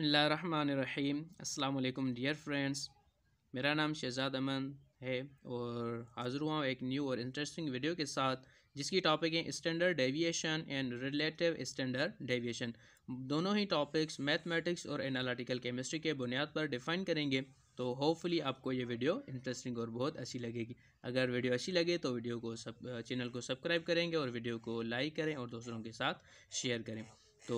बसमीम अल्लाम dear friends मेरा नाम शहजाद अमन है और हाज़िर हुआ एक न्यू और इंटरेस्टिंग वीडियो के साथ जिसकी टॉपिक है standard deviation and relative standard deviation दोनों ही टॉपिक्स मैथमेटिक्स और एनालिटिकल केमिस्ट्री के बुनियाद पर डिफ़ाइन करेंगे तो होपफुली आपको ये वीडियो इंटरेस्टिंग और बहुत अच्छी लगेगी अगर वीडियो अच्छी लगे तो वीडियो को सब चैनल को सब्सक्राइब करेंगे और वीडियो को लाइक करें और दूसरों के साथ शेयर करें तो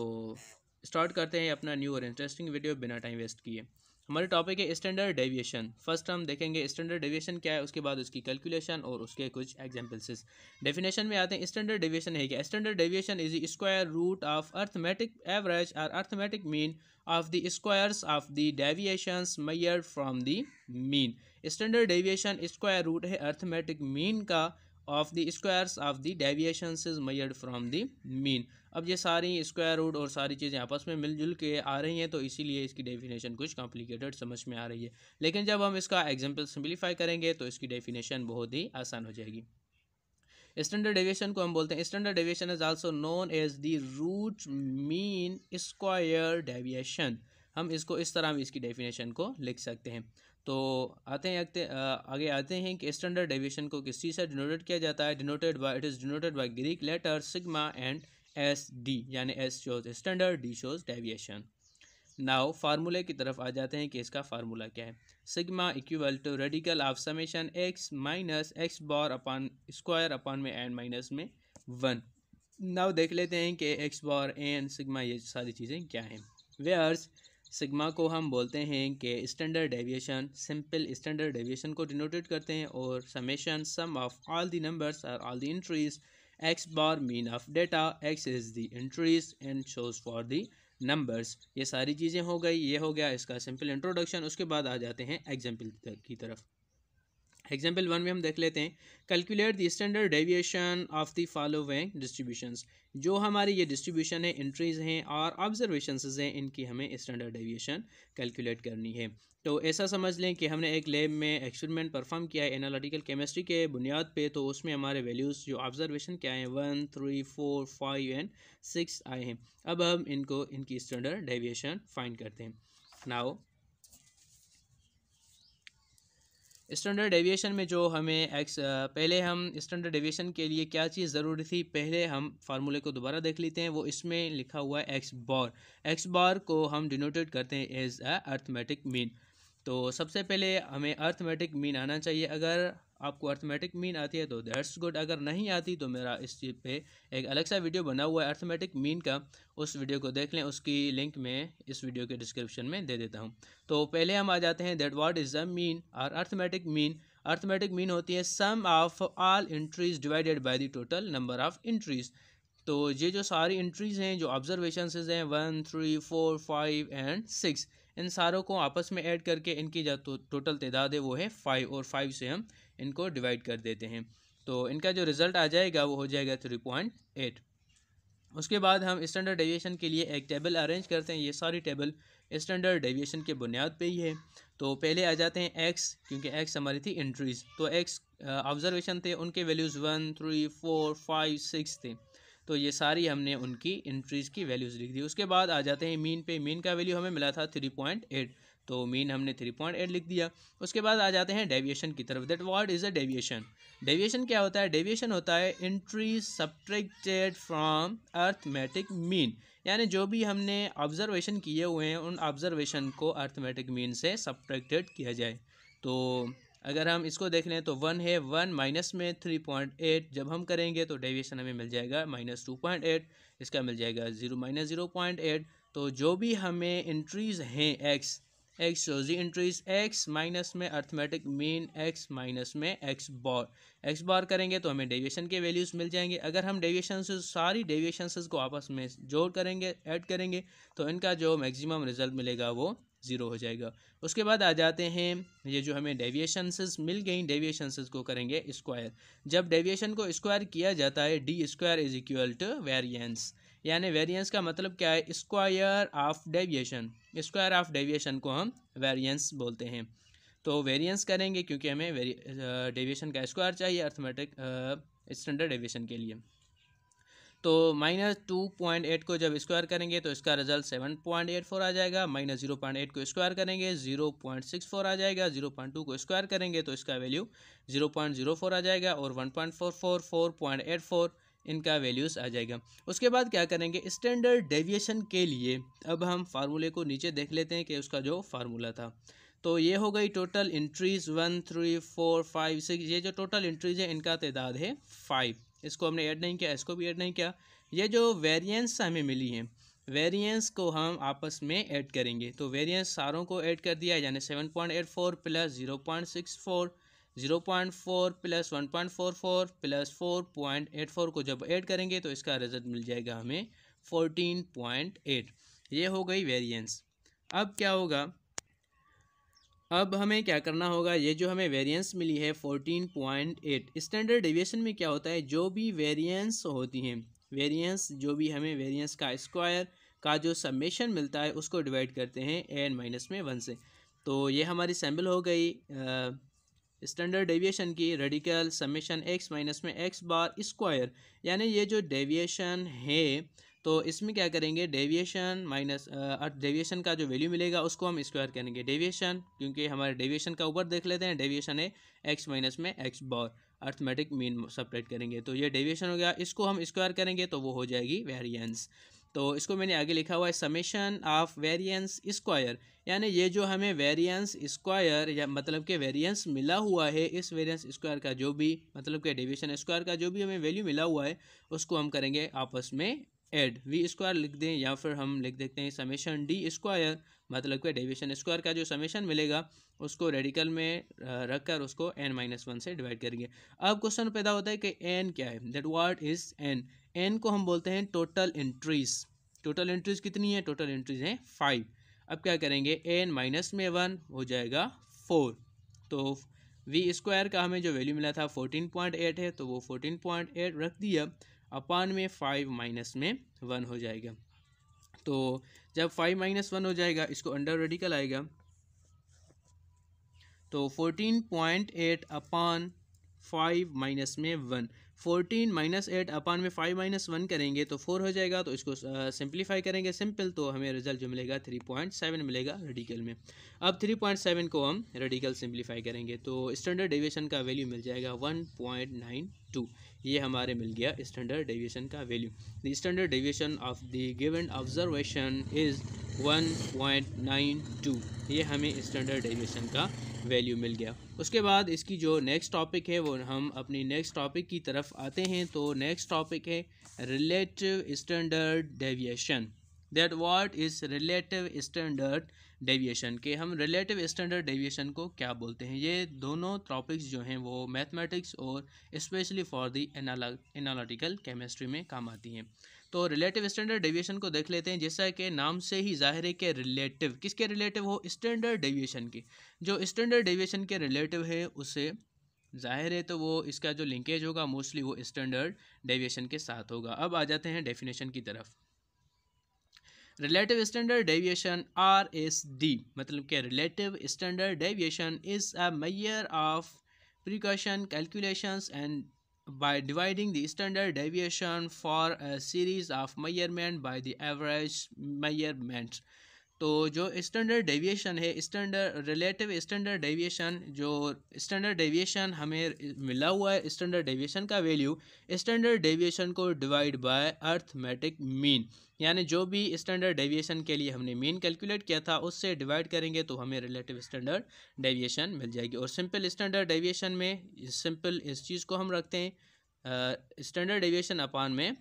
स्टार्ट करते हैं अपना न्यू और इंटरेस्टिंग वीडियो बिना टाइम वेस्ट किए हमारे टॉपिक है स्टैंडर्ड डेविएशन फर्स्ट हम देखेंगे स्टैंडर्ड डेविएशन क्या है उसके बाद उसकी कैलकुलेशन और उसके कुछ एग्जाम्पल्स डेफिनेशन में आते हैं स्टैंडर्ड डेविएशन है क्या standard deviation is square root of arithmetic average और arithmetic mean of the squares of the deviation measured from the mean standard deviation square root है अर्थमेटिक मीन का of the squares of the deviation is measured from the mean अब ये सारी square root और सारी चीज़ें आपस में मिलजुल के आ रही हैं तो इसीलिए इसकी डेफिनेशन कुछ कॉम्प्लिकेटेड समझ में आ रही है लेकिन जब हम इसका एग्जाम्पल सिंप्लीफाई करेंगे तो इसकी डेफिनेशन बहुत ही आसान हो जाएगी स्टैंडर्ड डेविएशन को हम बोलते हैं standard deviation is also known as the root mean square deviation हम इसको इस तरह हम इसकी डेफिनेशन को लिख सकते हैं तो आते हैं आते आगे आते हैं कि स्टैंडर्ड डेविएशन को किस चीज़ से डिनोटेड किया जाता है denoted by it is denoted by Greek letter sigma and S D यानी S shows standard D shows deviation now फार्मूले की तरफ आ जाते हैं कि इसका फार्मूला क्या है sigma equal to radical of summation X minus X bar upon square upon में एन माइनस में वन नाव देख लेते हैं कि एक्स बार एन सिग्मा ये सारी चीज़ें क्या हैं वेयर्स सिग्मा को हम बोलते हैं कि standard deviation simple standard deviation को डिनोटेट करते हैं और summation sum of all the numbers are all the entries X bar mean of data X is the entries and shows for the numbers ये सारी चीज़ें हो गई ये हो गया इसका सिंपल इंट्रोडक्शन उसके बाद आ जाते हैं एग्जाम्पल की तरफ एग्जाम्पल वन में हम देख लेते हैं calculate the standard deviation of the following distributions जो हमारे ये डिस्ट्रीब्यूशन है एंट्रीज हैं और ऑब्जर्वेशन हैं इनकी हमें स्टैंडर्ड डेविएशन कैलकुलेट करनी है तो ऐसा समझ लें कि हमने एक लैब में एक्सपेरिमेंट परफॉर्म किया है एनालिटिकल केमिस्ट्री के बुनियाद पे तो उसमें हमारे वैल्यूज़ जो ऑब्जर्वेशन क्या हैं one three four five and six आए हैं अब हम इनको इनकी स्टैंडर्ड डेविएशन फाइंड करते हैं नाउ स्टैंडर्ड डेविएशन में जो हमें एक्स पहले हम स्टैंडर्ड डेविएशन के लिए क्या चीज़ ज़रूरी थी पहले हम फार्मूले को दोबारा देख लेते हैं वो इसमें लिखा हुआ है एक्स बार एक्स बार को हम डिनोटेट करते हैं एज अर्थमेटिक मीन तो सबसे पहले हमें अर्थमेटिक मीन आना चाहिए अगर आपको अर्थमेटिक मीन आती है तो दैट्स गुड अगर नहीं आती तो मेरा इस चीज़ पे एक अलग सा वीडियो बना हुआ है अर्थमेटिक मीन का उस वीडियो को देख लें उसकी लिंक मैं इस वीडियो के डिस्क्रिप्शन में दे देता हूँ तो पहले हम आ जाते हैं that what is the mean और अर्थमेटिक मीन अर्थमेटिक मीन होती है sum of all entries divided by the total number of entries तो ये जो सारी इंट्रीज़ हैं जो ऑब्जर्वेशन हैं one three four five and six इन सारों को आपस में ऐड करके इनकी जो टोटल तादाद है वो है फाइव और फाइव से हम इनको डिवाइड कर देते हैं तो इनका जो रिज़ल्ट आ जाएगा वो हो जाएगा थ्री पॉइंट एट उसके बाद हम स्टैंडर्ड डेविएशन के लिए एक टेबल अरेंज करते हैं ये सारी टेबल स्टैंडर्ड डेविएशन के बुनियाद पे ही है तो पहले आ जाते हैं एक्स क्योंकि एक्स हमारी थी इंट्रीज तो एक्स ऑब्जर्वेशन थे उनके values one three four five six थे तो ये सारी हमने उनकी इंट्रीज़ की वैल्यूज़ लिख दी उसके बाद आ जाते हैं मीन पे मीन का वैल्यू हमें मिला था थ्री पॉइंट एट तो मीन हमने थ्री पॉइंट एट लिख दिया उसके बाद आ जाते हैं डेविएशन की तरफ that word is a deviation deviation क्या होता है डेविएशन होता है entry subtracted from arithmetic mean यानी जो भी हमने ऑब्जर्वेशन किए हुए हैं उन ऑब्जर्वेशन को अर्थमेटिक मीन से सब्ट्रेक्टेड किया जाए तो अगर हम इसको देख लें तो वन है वन माइनस में थ्री पॉइंट एट जब हम करेंगे तो डेविएशन हमें मिल जाएगा माइनस टू पॉइंट एट इसका मिल जाएगा zero minus zero point eight तो जो भी हमें इंट्रीज़ हैं एक्स एक्स जी the एक्स माइनस में अर्थमेटिक मीन एक्स माइनस में एक्स बार एक्स बार करेंगे तो हमें डेविएशन के वैल्यूज़ मिल जाएंगे अगर हम डेविएशन सारी डेविएशन को आपस में जोड़ करेंगे ऐड करेंगे तो इनका जो मैक्सिमम रिजल्ट मिलेगा वो ज़ीरो हो जाएगा उसके बाद आ जाते हैं ये जो हमें डेविएशंसेस मिल गई डेविएशंसेस को करेंगे स्क्वायर जब डेविएशन को स्क्वायर किया जाता है D square is equal to variance यानी वेरिएंस का मतलब क्या है square of deviation square of deviation को हम वेरिएंस बोलते हैं तो वेरिएंस करेंगे क्योंकि हमें डेविएशन का स्क्वायर चाहिए अर्थमेटिक स्टैंडर्ड डेविएशन के लिए तो माइनस टू पॉइंट एट को जब स्क्वायर करेंगे तो इसका result seven point eight four आ जाएगा माइनस जीरो पॉइंट एट को स्क्वायर करेंगे जीरो पॉइंट सिक्स फोर आ जाएगा जीरो पॉइंट टू को स्क्वायर करेंगे तो इसका value zero point zero four आ जाएगा और one point four four four point eight four इनका वैल्यूज़ आ जाएगा उसके बाद क्या करेंगे स्टैंडर्ड डेविएशन के लिए अब हम फार्मूले को नीचे देख लेते हैं कि उसका जो फार्मूला था तो ये हो गई total entries one three four five six ये जो टोटल इंट्रीज है इनका तदाद है फाइव इसको हमने ऐड नहीं किया इसको भी ऐड नहीं किया ये जो वेरिएंस हमें मिली हैं वेरिएंस को हम आपस में ऐड करेंगे तो वेरिएंस सारों को ऐड कर दिया यानी seven point eight four plus zero point six four zero point four plus one point four four plus four point eight four को जब ऐड करेंगे तो इसका रिजल्ट मिल जाएगा हमें फोर्टीन पॉइंट एट ये हो गई वेरिएंस अब क्या होगा अब हमें क्या करना होगा ये जो हमें वेरिएंस मिली है fourteen point eight standard deviation में क्या होता है जो भी वेरियंस होती हैं वेरियंस जो भी हमें वेरियंस का स्क्वायर का जो समेशन मिलता है उसको डिवाइड करते हैं एन माइनस में वन से तो ये हमारी सैम्पल हो गई स्टैंडर्ड डेविएशन की रेडिकल समेशन एक्स माइनस में एक्स बार स्क्वायर यानी ये जो डेविएशन है तो इसमें क्या करेंगे डेविएशन माइनस डेविएशन का जो वैल्यू मिलेगा उसको हम स्क्वायर करेंगे डेविएशन क्योंकि हमारे डेविएशन का ऊपर देख लेते हैं डेविएशन है एक्स माइनस में X bar arithmetic mean separate करेंगे तो ये डेविएशन हो गया इसको हम स्क्वायर करेंगे तो वो हो जाएगी वेरियंस तो इसको मैंने आगे लिखा हुआ है समेशन ऑफ वेरिएंस स्क्वायर यानी ये जो हमें वेरिएंस स्क्वायर या मतलब के वेरिएंस मिला हुआ है इस वेरिएंस स्क्वायर का जो भी मतलब के डेविएशन स्क्वायर का जो भी हमें वैल्यू मिला हुआ है उसको हम करेंगे आपस में एड वी स्क्वायर लिख दें या फिर हम लिख देते हैं समेशन डी स्क्वायर मतलब कि डेविएशन स्क्वायर का जो समेशन मिलेगा उसको रेडिकल में रख कर उसको एन माइनस वन से डिवाइड करेंगे अब क्वेश्चन पैदा होता है कि एन क्या है that what is N N को हम बोलते हैं टोटल एंट्रीज टोटल एंट्रीज कितनी है टोटल एंट्रीज हैं फाइव अब क्या करेंगे एन माइनस में वन हो जाएगा फोर तो वी स्क्वायर का हमें जो वैल्यू मिला था फोर्टीन पॉइंट एट है तो वो फोर्टीन पॉइंट एट रख दिया अपान में फाइव माइनस में वन हो जाएगा तो जब फाइव माइनस वन हो जाएगा इसको अंडर रेडिकल आएगा तो fourteen point eight upon five minus में one fourteen minus eight upon में फाइव माइनस वन करेंगे तो फोर हो जाएगा तो इसको सिंप्लीफाई uh, करेंगे सिंपल तो हमें रिजल्ट जो मिलेगा थ्री पॉइंट सेवन मिलेगा रेडिकल में अब थ्री पॉइंट सेवन को हम रेडिकल सिंप्लीफाई करेंगे तो स्टैंडर्ड डेविएशन का वैल्यू मिल जाएगा वन पॉइंट नाइन टू ये हमारे मिल गया स्टैंडर्ड डेविएशन का value the standard deviation of the given observation is 1.92 ये हमें स्टैंडर्ड डेविएशन का वैल्यू मिल गया उसके बाद इसकी जो नेक्स्ट टॉपिक है वो हम अपनी नेक्स्ट टॉपिक की तरफ आते हैं तो नेक्स्ट टॉपिक है relative standard deviation that what is relative standard deviation के हम रिलेटिव स्टैंडर्ड डेविएशन को क्या बोलते हैं ये दोनों टॉपिक्स जो हैं वो मैथमेटिक्स और specially for the analytical chemistry में काम आती हैं तो रिलेटिव स्टैंडर्ड डेविएशन को देख लेते हैं जैसा कि नाम से ही जाहिर है कि रिलेटिव किसके रिलेटिव हो स्टैंडर्ड डेविएशन के जो स्टैंडर्ड डेविएशन के रिलेटिव है उसे जाहिर है तो वो इसका जो लिंकेज होगा मोस्टली वो स्टैंडर्ड डेविएशन के साथ होगा अब आ जाते हैं डेफिनेशन की तरफ relative standard deviation R S D मतलब के relative standard deviation is a measure of precaution calculations and by dividing the standard deviation for a series of measurement by the average measurements तो जो standard deviation है standard relative standard deviation जो standard deviation हमें मिला हुआ है standard deviation का value standard deviation को डिवाइड बाय अर्थमेटिक मीन यानी जो भी स्टैंडर्ड डेविएशन के लिए हमने मीन कैलकुलेट किया था उससे डिवाइड करेंगे तो हमें रिलेटिव स्टैंडर्ड डेविएशन मिल जाएगी और सिंपल स्टैंडर्ड डेविएशन में सिंपल इस चीज़ को हम रखते हैं स्टैंडर्ड डेविएशन अपान में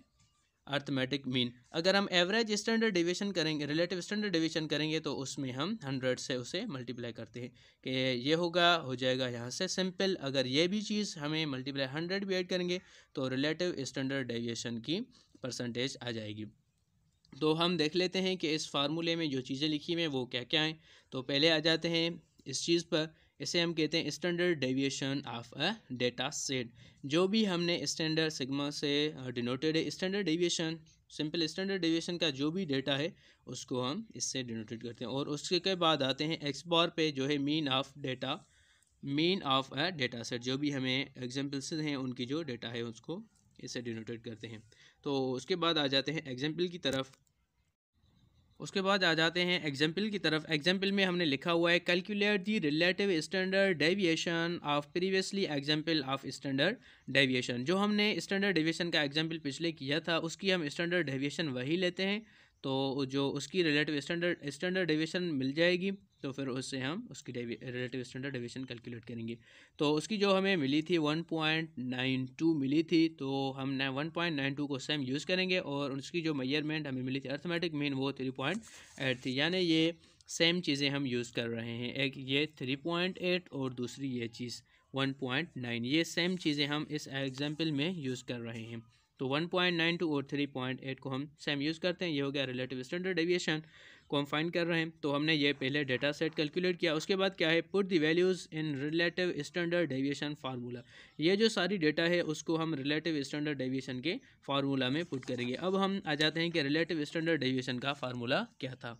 अर्थमेटिक मीन अगर हम एवरेज स्टैंडर्ड डिवीजन करेंगे रिलेटिव स्टैंडर्ड डिवीजन करेंगे तो उसमें हम हंड्रेड से उसे मल्टीप्लाई करते हैं कि ये होगा हो जाएगा यहाँ से सिंपल अगर ये भी चीज़ हमें मल्टीप्लाई हंड्रेड भी ऐड करेंगे तो रिलेटिव स्टैंडर्ड डिवीजन की परसेंटेज आ जाएगी तो हम देख लेते हैं कि इस फार्मूले में जो चीज़ें लिखी हुई हैं वो क्या क्या हैं तो पहले आ जाते हैं इस चीज़ पर इसे हम कहते हैं standard deviation of a data set जो भी हमने स्टैंडर्ड सिग्मा से डिनोटेड uh, है standard deviation simple standard deviation का जो भी डेटा है उसको हम इससे डिनोटेट करते हैं और उसके के बाद आते हैं एक्स बार पे जो है mean of data mean of a data set जो भी हमें एग्जाम्पल्स हैं उनकी जो डेटा है उसको इसे डिनोटेट करते हैं तो उसके बाद आ जाते हैं एग्जाम्पल की तरफ उसके बाद आ जाते हैं एग्जाम्पल की तरफ एग्जाम्पल में हमने लिखा हुआ है calculate the relative standard deviation of previously example of standard deviation जो हमने स्टैंडर्ड डेविएशन का एग्जाम्पल पिछले किया था उसकी हम स्टैंडर्ड डेविएशन वही लेते हैं तो जो उसकी रिलेटिव स्टैंडर्ड स्टैंडर्ड डेविएशन मिल जाएगी तो फिर उससे हम उसकी रिलेटिव स्टैंडर्ड डिवीजन कैलकुलेट करेंगे तो उसकी जो हमें मिली थी 1.92 मिली थी तो हम 1.92 को सेम यूज़ करेंगे और उसकी जो मेयरमेंट हमें मिली थी अर्थमेटिक मीन वो 3.8 थी यानी ये सेम चीज़ें हम यूज़ कर रहे हैं एक ये 3.8 और दूसरी ये चीज़ नाइन ये सेम चीज़ें हम इस एग्जाम्पल में यूज़ कर रहे हैं तो टू और एट को हम सेम यूज़ करते हैं ये हो गया रिलेटिव स्टैंडर्ड डेविएशन को हम फाइंड कर रहे हैं तो हमने ये पहले डेटा सेट कैलकुलेट किया उसके बाद क्या है put the values in relative standard deviation formula ये जो सारी डेटा है उसको हम रिलेटिव स्टैंडर्ड डेविएशन के फार्मूला में पुट करेंगे अब हम आ जाते हैं कि रिलेटिव स्टैंडर्ड डेविएशन का फार्मूला क्या था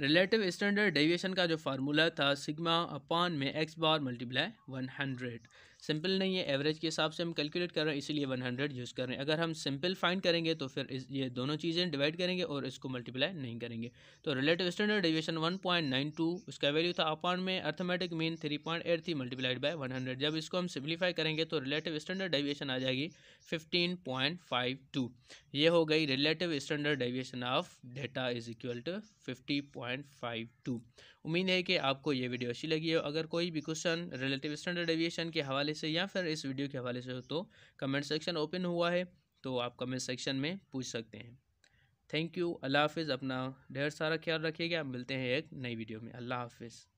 रिलेटिव स्टैंडर्ड डेविएशन का जो फार्मूला था सिग्मा अपान में X bar multiply one hundred simple नहीं है एवरेज के हिसाब से हम कैलकुलेट कर रहे हैं इसीलिए वन हंड्रेड यूज़ कर रहे हैं अगर हम सिंपल फाइंड करेंगे तो फिर इस ये दोनों चीज़ें डिवाइड करेंगे और इसको मल्टीप्लाई नहीं करेंगे तो relative standard deviation one point nine two उसका वैल्यू था अपान में arithmetic mean three point eight थी मल्टीप्लाइड बाई वन हंड्रेड जब इसको हम सिंप्लीफाई करेंगे तो रिलेटिव स्टैंडर्ड डेविएशन आ जाएगी फिफ्टीन पॉइंट फाइव टू ये हो गई relative standard deviation of data is equal to fifty point five two उम्मीद है कि आपको ये वीडियो अच्छी लगी हो अगर कोई भी क्वेश्चन रिलेटिव स्टैंडर्ड डेविएशन के हवाले हवाले से या फिर इस वीडियो के हवाले से हो तो कमेंट सेक्शन ओपन हुआ है तो आप कमेंट सेक्शन में पूछ सकते हैं थैंक यू अल्लाह हाफिज़ अपना ढेर सारा ख्याल रखिएगा मिलते हैं एक नई वीडियो में अल्लाह हाफिज़